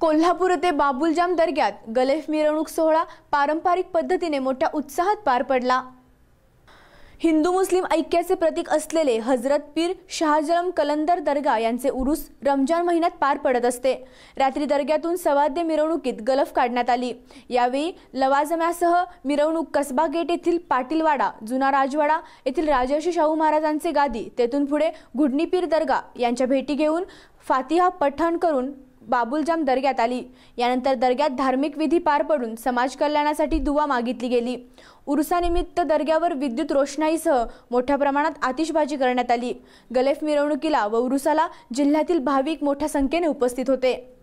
कोल्हापूर येथे बाबुलजाम दर्ग्यात गलेफ मिरवणूक सोहळा पारंपरिक पद्धतीने मोठ्या उत्साहात पार पडला हिंदू मुस्लिम ऐक्याचे प्रतीक असलेले हजरत पीर शहाजलम कलंदर दर्गा यांचे उरुस रमजान महिन्यात पार पडत असते रात्री दर्ग्यातून सवाद्य मिरवणुकीत गलफ काढण्यात आली यावेळी लवाजम्यासह मिरवणूक कसबा गेट येथील पाटीलवाडा जुना राजवाडा येथील राजर्षी शाहू महाराजांचे गादी तेथून पुढे घुडणीपीर दर्गा यांच्या भेटी घेऊन फातिहा पठण करून बाबुलजाम दर्ग्यात आली यानंतर दर्ग्यात धार्मिक विधी पार पडून समाज कल्याणासाठी दुवा मागितली गेली उरुसानिमित्त दर्ग्यावर विद्युत रोषणाईसह मोठ्या प्रमाणात आतिषबाजी करण्यात आली गलेफ मिरवणुकीला व उरुसाला जिल्ह्यातील भाविक मोठ्या संख्येने उपस्थित होते